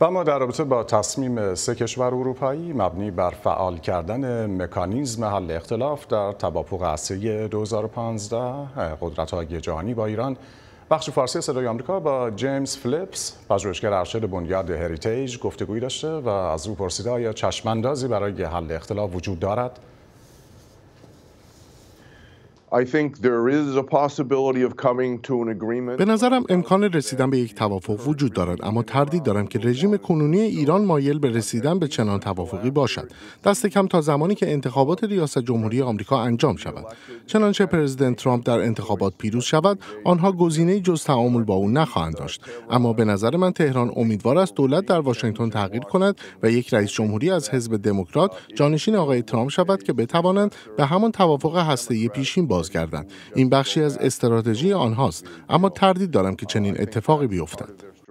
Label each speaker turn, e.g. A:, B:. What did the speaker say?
A: و اما در رابطه با تصمیم سه کشور اروپایی مبنی بر فعال کردن مکانیزم حل اختلاف در توافق اصلی 2015 قدرت های جهانی با ایران بخش فارسی صدای آمریکا با جیمز فلیپس پژوهشگر ارشد بنیاد هریتیج گفتگویی داشته و از او پرسیده آیا چشماندازی برای حل اختلاف وجود دارد
B: به
C: نظرم امکان رسیدن به یک توافق وجود دارد اما تردید دارم که رژیم کنونی ایران مایل به رسیدن به چنان توافقی باشد دست کم تا زمانی که انتخابات ریاست جمهوری آمریکا انجام شود چنانچه پرزیدنت ترامپ در انتخابات پیروز شود آنها گزینه جز تعامل با او نخواهند داشت اما به نظر من تهران امیدوار است دولت در واشنگتن تغییر کند و یک رئیس جمهوری از حزب دموکرات جانشین آقای ترامپ شود که بتوانند به همان توافق هسته‌ای پیشین باز این بخشی از استراتژی آنهاست اما تردید دارم که چنین اتفاقی بیفتد